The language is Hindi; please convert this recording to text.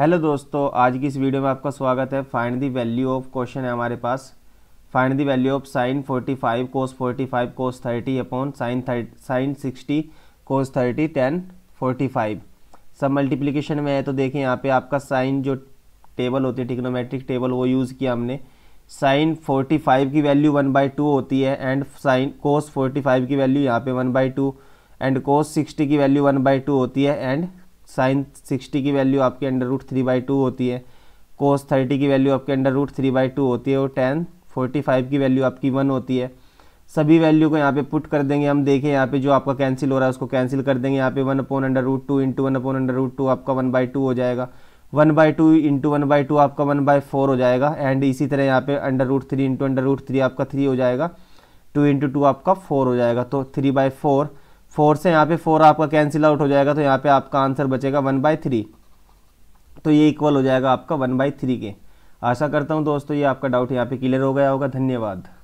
हेलो दोस्तों आज की इस वीडियो में आपका स्वागत है find the value of question है हमारे पास find the value of sine 45 cos forty five cos thirty upon sine thirty sine sixty cos thirty tan five सब मल्टीप्लीकेशन में है तो देखें यहाँ पे आपका साइन जो टेबल होती है टिक्नोमेट्रिक टेबल वो यूज़ किया हमने साइन 45 की वैल्यू वन बाई टू होती है एंड साइन कोस 45 की वैल्यू यहाँ पे one by two and cos 60 की वैल्यू वन बाई टू होती है एंड साइन सिक्सटी की वैल्यू आपके under root three by two होती है कोस थर्टी की वैल्यू आपके under root three by two होती है और टेन फोर्टी फाइव की वैल्यू आपकी वन होती है सभी वैल्यू को यहाँ पे पुट कर देंगे हम देखें यहाँ पे जो आपका कैंसिल हो रहा है उसको कैंसिल कर देंगे यहाँ पे one upon under root two into one upon under root two आपका वन बाई टू हो जाएगा one by two into one by two आपका वन बाई फोर हो जाएगा एंड इसी तरह यहाँ पे under root three into under root three आपका थ्री हो जाएगा टू इंटू टू आपका फोर हो जाएगा तो थ्री बाई फोर फोर से यहाँ पे फोर आपका कैंसिल आउट हो जाएगा तो यहाँ पे आपका आंसर बचेगा वन बाई थ्री तो ये इक्वल हो जाएगा आपका वन बाई थ्री के आशा करता हूँ दोस्तों ये आपका डाउट यहाँ पे क्लियर हो गया होगा धन्यवाद